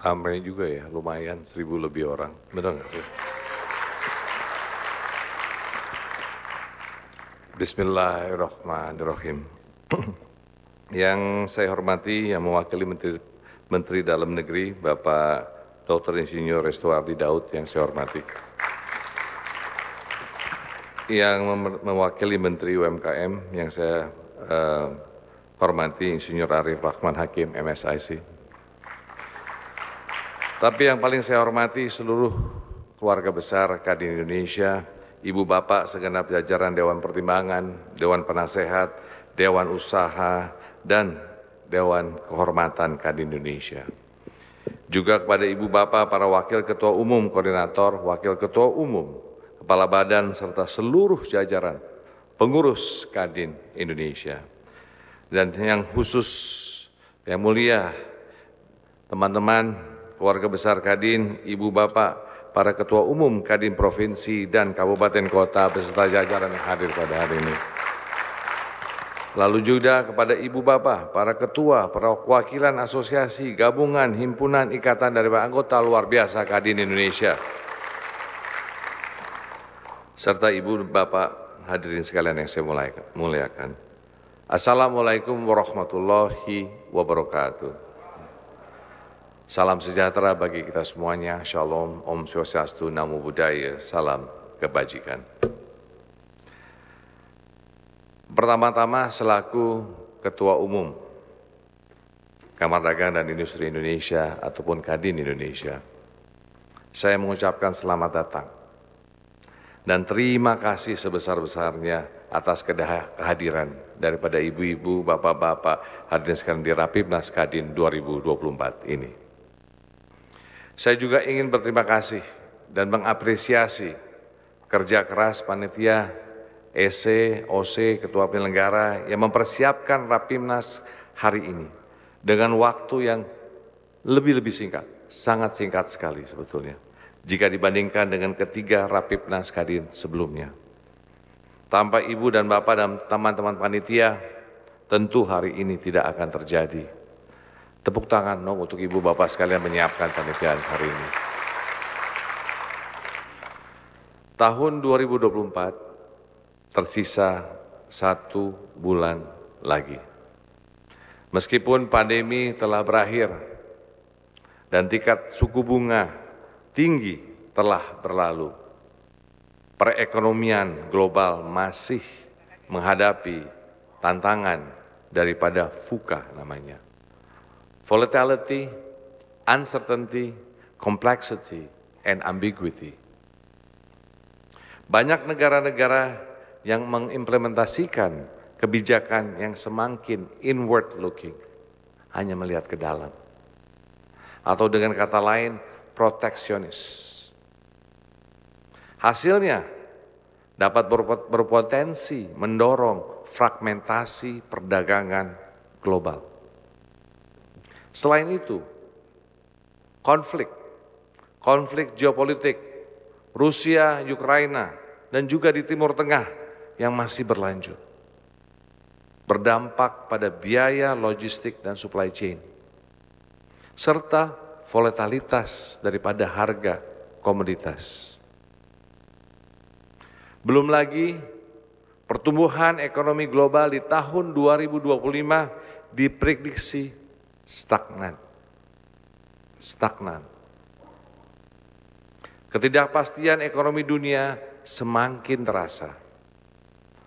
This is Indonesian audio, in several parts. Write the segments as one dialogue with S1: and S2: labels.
S1: ramai juga ya, lumayan seribu lebih orang, benar nggak sih? Bismillahirrahmanirrahim. yang saya hormati yang mewakili Menteri, Menteri Dalam Negeri Bapak Dr. Insinyur Ardi Daud yang saya hormati. Yang mewakili Menteri UMKM yang saya uh, hormati Insinyur Arif Rahman Hakim MSIC tapi yang paling saya hormati seluruh keluarga besar Kadin Indonesia, Ibu Bapak segenap jajaran Dewan Pertimbangan, Dewan Penasehat, Dewan Usaha, dan Dewan Kehormatan Kadin Indonesia. Juga kepada Ibu Bapak para Wakil Ketua Umum Koordinator, Wakil Ketua Umum, Kepala Badan, serta seluruh jajaran pengurus Kadin Indonesia. Dan yang khusus, yang mulia, teman-teman keluarga besar Kadin, ibu bapak, para ketua umum Kadin Provinsi dan Kabupaten Kota beserta jajaran yang hadir pada hari ini. Lalu juga kepada ibu bapak, para ketua, para wakilan asosiasi, gabungan, himpunan, ikatan dari anggota luar biasa Kadin Indonesia. Serta ibu bapak hadirin sekalian yang saya muliakan. Assalamualaikum warahmatullahi wabarakatuh. Salam sejahtera bagi kita semuanya. Shalom, Om Swastiastu, Namo Buddhaya, salam kebajikan. Pertama-tama selaku Ketua Umum Kamar Dagang dan Industri Indonesia ataupun Kadin Indonesia, saya mengucapkan selamat datang dan terima kasih sebesar-besarnya atas kehadiran daripada ibu-ibu, bapak-bapak hadirin sekarang di Rapimnas Kadin 2024 ini. Saya juga ingin berterima kasih dan mengapresiasi kerja keras panitia EC, OC, Ketua Penyelenggara yang mempersiapkan Rapimnas hari ini dengan waktu yang lebih-lebih singkat, sangat singkat sekali sebetulnya jika dibandingkan dengan ketiga Rapimnas Kadin sebelumnya. Tanpa ibu dan bapak dan teman-teman panitia, tentu hari ini tidak akan terjadi. Tepuk tangan dong untuk Ibu Bapak sekalian menyiapkan penelitian hari ini. Tahun 2024 tersisa satu bulan lagi. Meskipun pandemi telah berakhir dan tingkat suku bunga tinggi telah berlalu, perekonomian global masih menghadapi tantangan daripada FUKA namanya volatility, uncertainty, complexity, and ambiguity. Banyak negara-negara yang mengimplementasikan kebijakan yang semakin inward looking, hanya melihat ke dalam. Atau dengan kata lain, proteksionis. Hasilnya dapat berpotensi mendorong fragmentasi perdagangan global. Selain itu, konflik, konflik geopolitik, Rusia, Ukraina, dan juga di Timur Tengah yang masih berlanjut. Berdampak pada biaya logistik dan supply chain. Serta volatilitas daripada harga komoditas. Belum lagi pertumbuhan ekonomi global di tahun 2025 diprediksi stagnan. Stagnan. Ketidakpastian ekonomi dunia semakin terasa.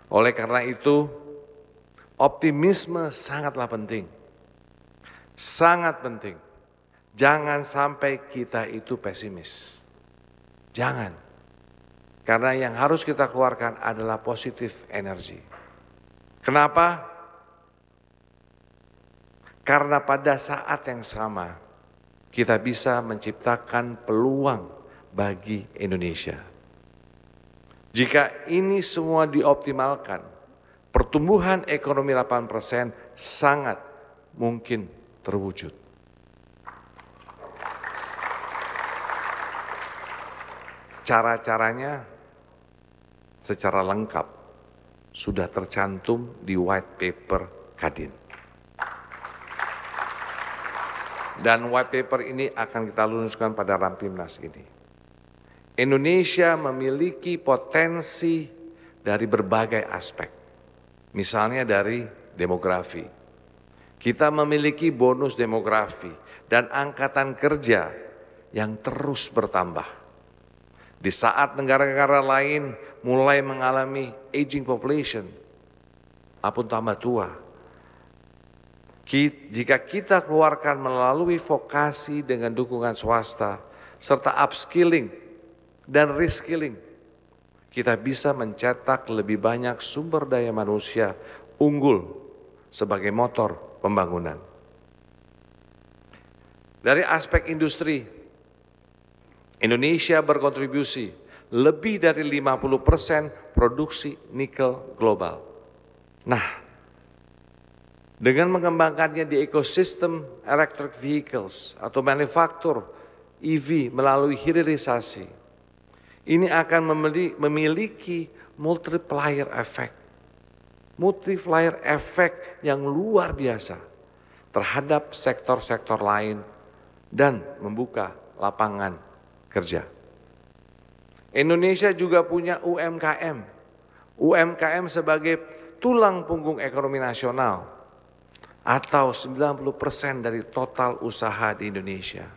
S1: Oleh karena itu, optimisme sangatlah penting. Sangat penting. Jangan sampai kita itu pesimis. Jangan. Karena yang harus kita keluarkan adalah positif energi. Kenapa? Karena pada saat yang sama kita bisa menciptakan peluang bagi Indonesia. Jika ini semua dioptimalkan, pertumbuhan ekonomi 8% sangat mungkin terwujud. Cara-caranya secara lengkap sudah tercantum di white paper Kadin. Dan white paper ini akan kita luluskan pada Rampimnas ini. Indonesia memiliki potensi dari berbagai aspek. Misalnya dari demografi. Kita memiliki bonus demografi dan angkatan kerja yang terus bertambah. Di saat negara-negara lain mulai mengalami aging population, apun tambah tua, jika kita keluarkan melalui vokasi dengan dukungan swasta, serta upskilling dan reskilling, kita bisa mencetak lebih banyak sumber daya manusia unggul sebagai motor pembangunan. Dari aspek industri, Indonesia berkontribusi lebih dari 50% produksi nikel global. Nah, dengan mengembangkannya di ekosistem electric vehicles atau manufaktur EV melalui hilirisasi, ini akan memiliki multiplier effect. Multiplier effect yang luar biasa terhadap sektor-sektor lain dan membuka lapangan kerja. Indonesia juga punya UMKM. UMKM sebagai tulang punggung ekonomi nasional atau 90% dari total usaha di Indonesia.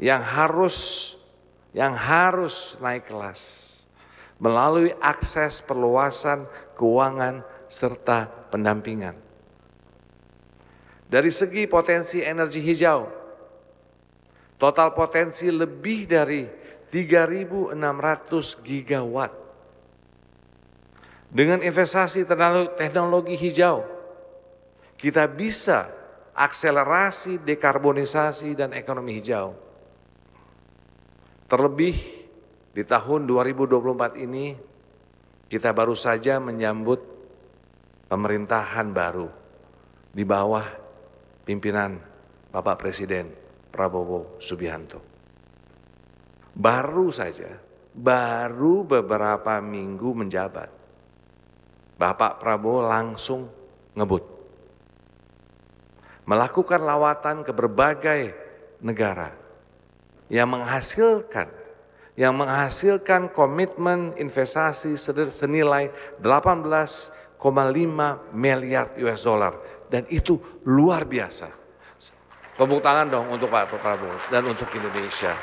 S1: Yang harus yang harus naik kelas melalui akses perluasan keuangan serta pendampingan. Dari segi potensi energi hijau, total potensi lebih dari 3.600 gigawatt. Dengan investasi teknologi hijau, kita bisa akselerasi dekarbonisasi dan ekonomi hijau. Terlebih di tahun 2024 ini kita baru saja menyambut pemerintahan baru di bawah pimpinan Bapak Presiden Prabowo Subianto. Baru saja, baru beberapa minggu menjabat, Bapak Prabowo langsung ngebut melakukan lawatan ke berbagai negara yang menghasilkan yang menghasilkan komitmen investasi senilai 18,5 miliar US dollar dan itu luar biasa. Tepuk tangan dong untuk Pak Prabowo dan untuk Indonesia.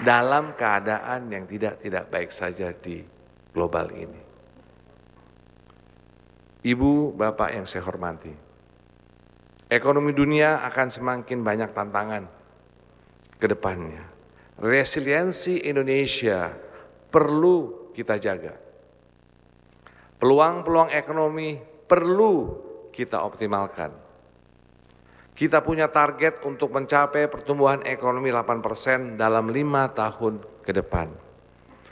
S1: Dalam keadaan yang tidak tidak baik saja di global ini. Ibu, Bapak yang saya hormati, Ekonomi dunia akan semakin banyak tantangan ke depannya. Resiliensi Indonesia perlu kita jaga. Peluang-peluang ekonomi perlu kita optimalkan. Kita punya target untuk mencapai pertumbuhan ekonomi 8% dalam lima tahun ke depan.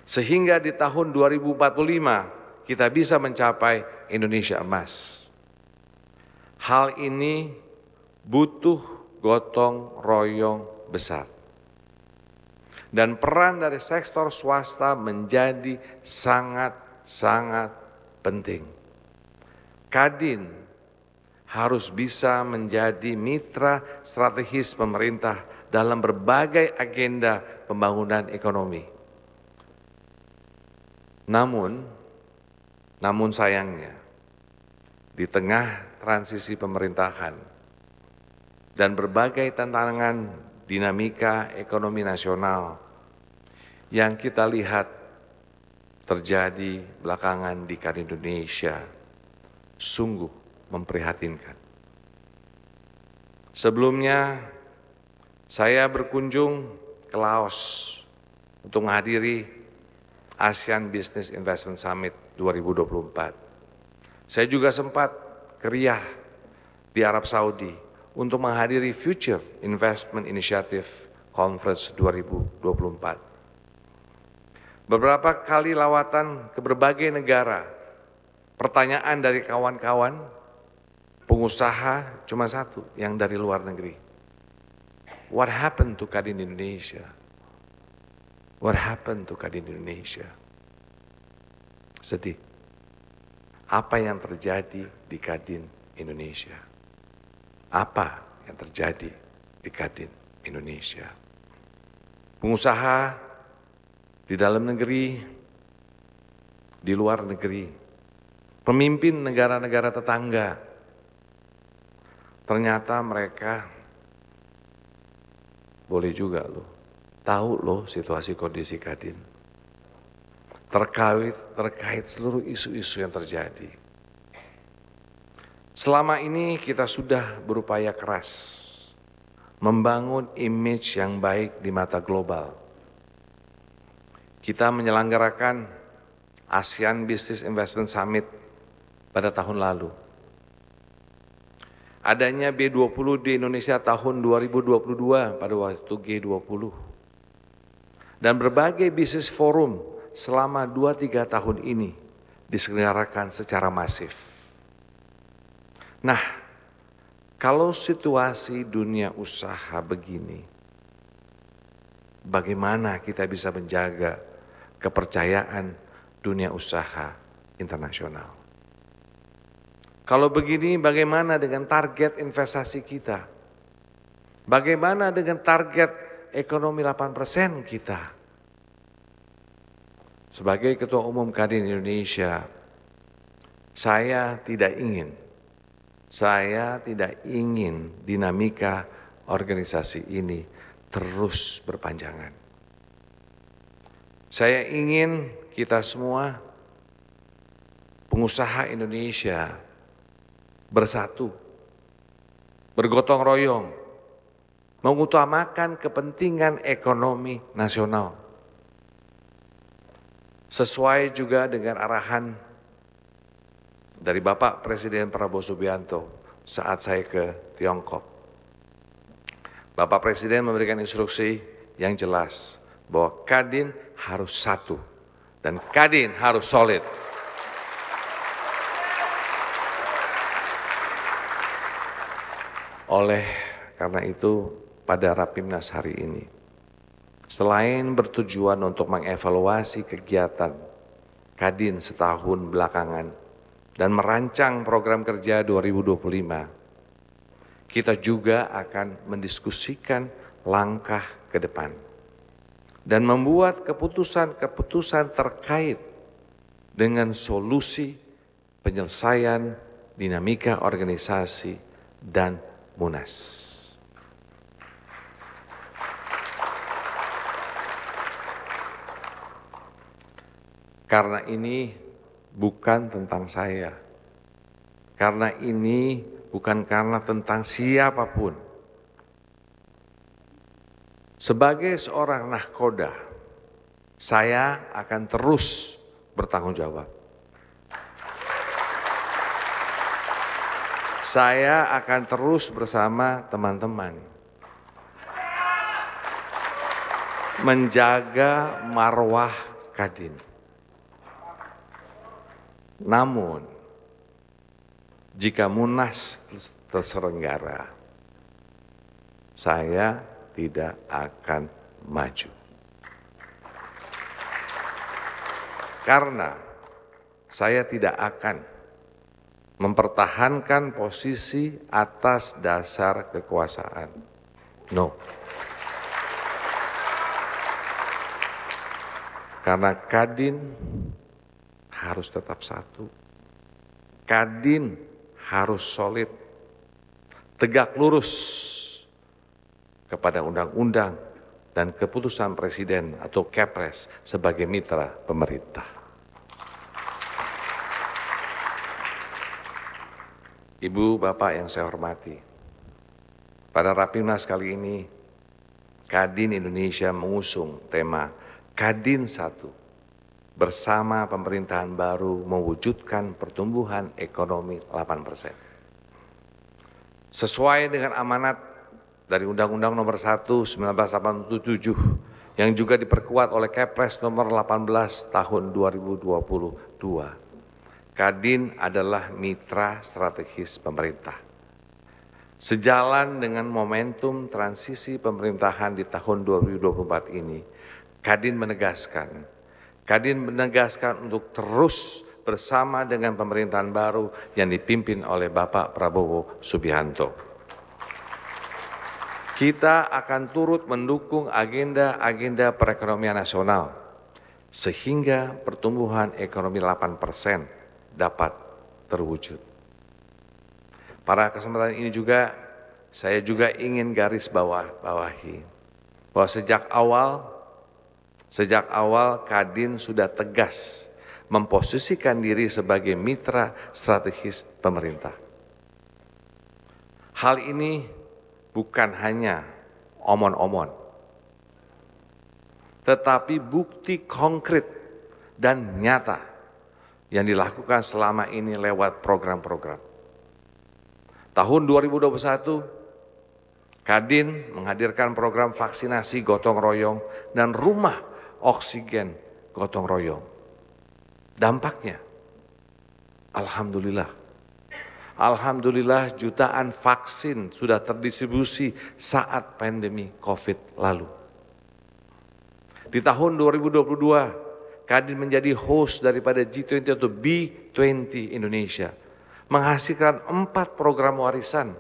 S1: Sehingga di tahun 2045 kita bisa mencapai Indonesia emas. Hal ini butuh gotong royong besar. Dan peran dari sektor swasta menjadi sangat-sangat penting. Kadin harus bisa menjadi mitra strategis pemerintah dalam berbagai agenda pembangunan ekonomi. Namun, namun sayangnya, di tengah transisi pemerintahan, dan berbagai tantangan dinamika ekonomi nasional yang kita lihat terjadi belakangan di Kan Indonesia sungguh memprihatinkan. Sebelumnya saya berkunjung ke Laos untuk menghadiri ASEAN Business Investment Summit 2024. Saya juga sempat ke Riyadh di Arab Saudi untuk menghadiri Future Investment Initiative Conference 2024. Beberapa kali lawatan ke berbagai negara, pertanyaan dari kawan-kawan pengusaha cuma satu yang dari luar negeri. What happened to Kadin Indonesia? What happened to Kadin Indonesia? Sedih. Apa yang terjadi di Kadin Indonesia? apa yang terjadi di Kadin Indonesia. Pengusaha di dalam negeri, di luar negeri, pemimpin negara-negara tetangga, ternyata mereka boleh juga loh, tahu loh situasi kondisi Kadin. Terkait, terkait seluruh isu-isu yang terjadi Selama ini kita sudah berupaya keras membangun image yang baik di mata global. Kita menyelenggarakan ASEAN Business Investment Summit pada tahun lalu. Adanya B20 di Indonesia tahun 2022 pada waktu G20. Dan berbagai bisnis forum selama 2-3 tahun ini diselenggarakan secara masif. Nah, kalau situasi dunia usaha begini, bagaimana kita bisa menjaga kepercayaan dunia usaha internasional? Kalau begini, bagaimana dengan target investasi kita? Bagaimana dengan target ekonomi 8% kita? Sebagai Ketua Umum Kadin Indonesia, saya tidak ingin saya tidak ingin dinamika organisasi ini terus berpanjangan. Saya ingin kita semua pengusaha Indonesia bersatu, bergotong royong, mengutamakan kepentingan ekonomi nasional. Sesuai juga dengan arahan dari Bapak Presiden Prabowo Subianto saat saya ke Tiongkok. Bapak Presiden memberikan instruksi yang jelas bahwa Kadin harus satu dan Kadin harus solid. Oleh karena itu pada Rapimnas hari ini, selain bertujuan untuk mengevaluasi kegiatan Kadin setahun belakangan dan merancang program kerja 2025, kita juga akan mendiskusikan langkah ke depan dan membuat keputusan-keputusan terkait dengan solusi penyelesaian dinamika organisasi dan munas. Karena ini bukan tentang saya. Karena ini bukan karena tentang siapapun. Sebagai seorang nahkoda, saya akan terus bertanggung jawab. Saya akan terus bersama teman-teman menjaga marwah Kadin. Namun, jika munas terselenggara, saya tidak akan maju. Karena saya tidak akan mempertahankan posisi atas dasar kekuasaan. No. Karena Kadin harus tetap satu. Kadin harus solid, tegak lurus kepada undang-undang dan keputusan presiden atau kepres sebagai mitra pemerintah. Ibu, Bapak yang saya hormati, pada Rapimnas kali ini, Kadin Indonesia mengusung tema Kadin Satu bersama pemerintahan baru mewujudkan pertumbuhan ekonomi 8 persen. Sesuai dengan amanat dari Undang-Undang Nomor 1 1987 yang juga diperkuat oleh Kepres Nomor 18 Tahun 2022. Kadin adalah mitra strategis pemerintah. Sejalan dengan momentum transisi pemerintahan di tahun 2024 ini, Kadin menegaskan Kadin menegaskan untuk terus bersama dengan pemerintahan baru yang dipimpin oleh Bapak Prabowo Subianto. Kita akan turut mendukung agenda-agenda perekonomian nasional sehingga pertumbuhan ekonomi 8% dapat terwujud. Pada kesempatan ini juga saya juga ingin garis bawah bawahi bahwa sejak awal Sejak awal Kadin sudah tegas memposisikan diri sebagai mitra strategis pemerintah. Hal ini bukan hanya omon-omon, tetapi bukti konkret dan nyata yang dilakukan selama ini lewat program-program. Tahun 2021, Kadin menghadirkan program vaksinasi gotong royong dan rumah oksigen, gotong royong. Dampaknya, Alhamdulillah. Alhamdulillah jutaan vaksin sudah terdistribusi saat pandemi COVID lalu. Di tahun 2022, Kadin menjadi host daripada G20 atau B20 Indonesia. Menghasilkan empat program warisan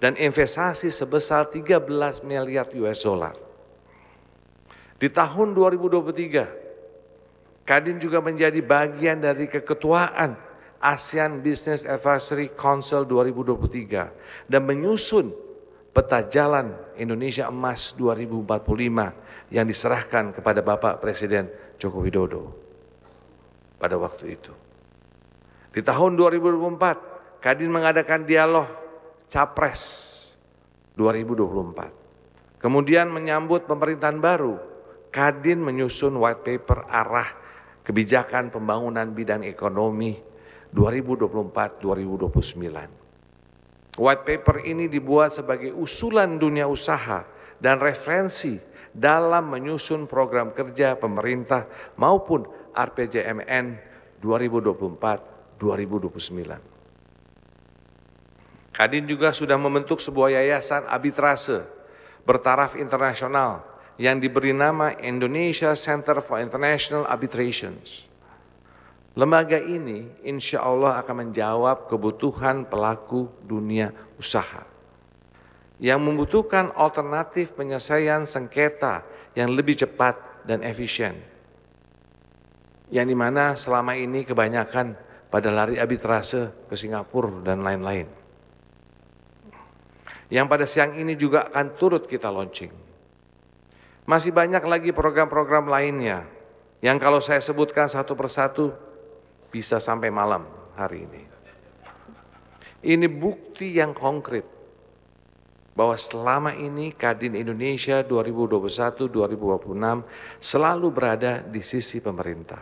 S1: dan investasi sebesar 13 miliar US dollar. Di tahun 2023, Kadin juga menjadi bagian dari keketuaan ASEAN Business Advisory Council 2023 dan menyusun peta jalan Indonesia Emas 2045 yang diserahkan kepada Bapak Presiden Joko Widodo pada waktu itu. Di tahun 2024, Kadin mengadakan dialog Capres 2024. Kemudian menyambut pemerintahan baru Kadin menyusun white paper arah kebijakan pembangunan bidang ekonomi 2024-2029. White paper ini dibuat sebagai usulan dunia usaha dan referensi dalam menyusun program kerja pemerintah maupun RPJMN 2024-2029. Kadin juga sudah membentuk sebuah yayasan arbitrase bertaraf internasional yang diberi nama Indonesia Center for International Arbitrations. Lembaga ini insya Allah akan menjawab kebutuhan pelaku dunia usaha yang membutuhkan alternatif penyelesaian sengketa yang lebih cepat dan efisien. Yang dimana selama ini kebanyakan pada lari arbitrase ke Singapura dan lain-lain. Yang pada siang ini juga akan turut kita launching masih banyak lagi program-program lainnya yang kalau saya sebutkan satu persatu bisa sampai malam hari ini. Ini bukti yang konkret bahwa selama ini Kadin Indonesia 2021-2026 selalu berada di sisi pemerintah.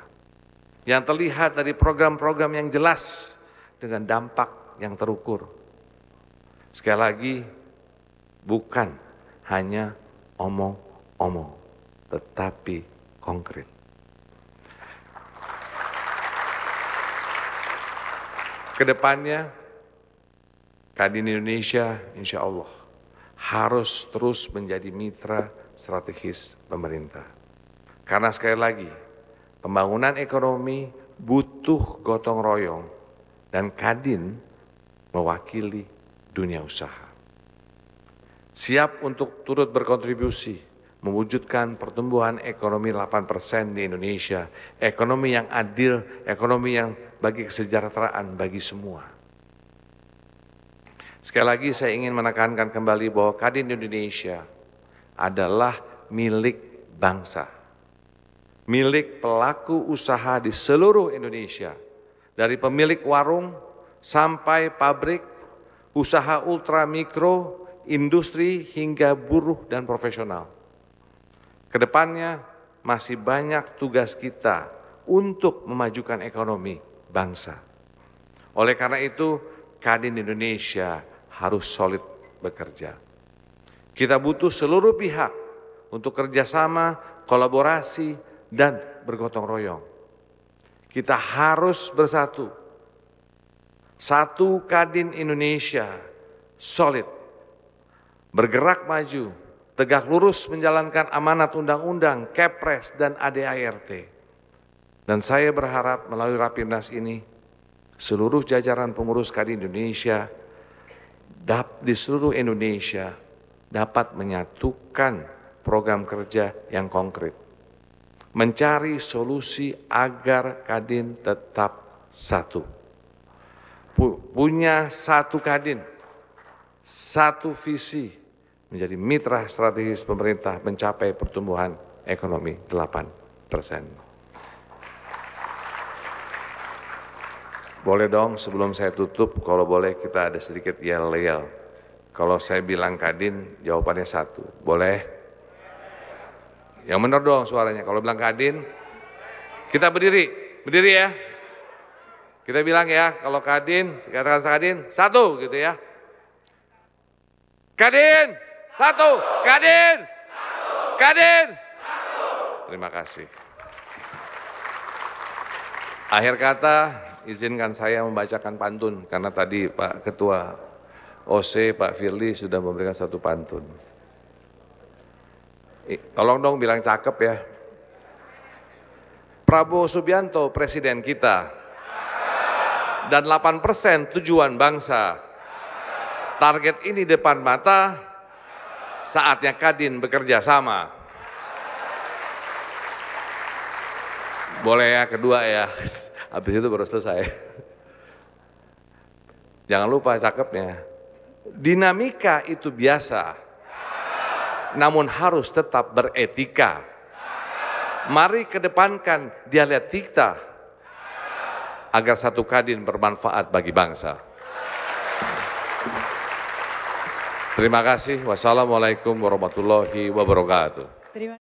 S1: Yang terlihat dari program-program yang jelas dengan dampak yang terukur. Sekali lagi, bukan hanya omong omong, tetapi konkret. Kedepannya, Kadin Indonesia insya Allah harus terus menjadi mitra strategis pemerintah. Karena sekali lagi, pembangunan ekonomi butuh gotong royong dan Kadin mewakili dunia usaha. Siap untuk turut berkontribusi mewujudkan pertumbuhan ekonomi 8% di Indonesia, ekonomi yang adil, ekonomi yang bagi kesejahteraan bagi semua. Sekali lagi saya ingin menekankan kembali bahwa Kadin Indonesia adalah milik bangsa. Milik pelaku usaha di seluruh Indonesia. Dari pemilik warung sampai pabrik, usaha ultramikro, industri hingga buruh dan profesional Kedepannya masih banyak tugas kita untuk memajukan ekonomi bangsa. Oleh karena itu, Kadin Indonesia harus solid bekerja. Kita butuh seluruh pihak untuk kerjasama, kolaborasi, dan bergotong royong. Kita harus bersatu. Satu Kadin Indonesia solid, bergerak maju, tegak lurus menjalankan amanat undang-undang, kepres, dan ADART. Dan saya berharap melalui Rapimnas ini, seluruh jajaran pengurus Kadin Indonesia, di seluruh Indonesia dapat menyatukan program kerja yang konkret. Mencari solusi agar Kadin tetap satu. Punya satu Kadin, satu visi, menjadi mitra strategis pemerintah mencapai pertumbuhan ekonomi 8 persen. Boleh dong sebelum saya tutup, kalau boleh kita ada sedikit yel-yel. Kalau saya bilang Kadin, jawabannya satu. Boleh? Yang benar dong suaranya. Kalau bilang Kadin, kita berdiri. Berdiri ya. Kita bilang ya, kalau Kadin, katakan Kadin, satu gitu ya. Kadin! Satu. Kadin. Kadin. Terima kasih. Akhir kata, izinkan saya membacakan pantun, karena tadi Pak Ketua OC, Pak Firly sudah memberikan satu pantun. Tolong dong bilang cakep ya. Prabowo Subianto presiden kita dan 8% tujuan bangsa. Target ini depan mata, saatnya Kadin bekerja sama. Boleh ya kedua ya, habis itu baru selesai. Jangan lupa cakepnya. Dinamika itu biasa, namun harus tetap beretika. Mari kedepankan dialektika agar satu kadin bermanfaat bagi bangsa. Terima kasih. Wassalamualaikum warahmatullahi wabarakatuh. Terima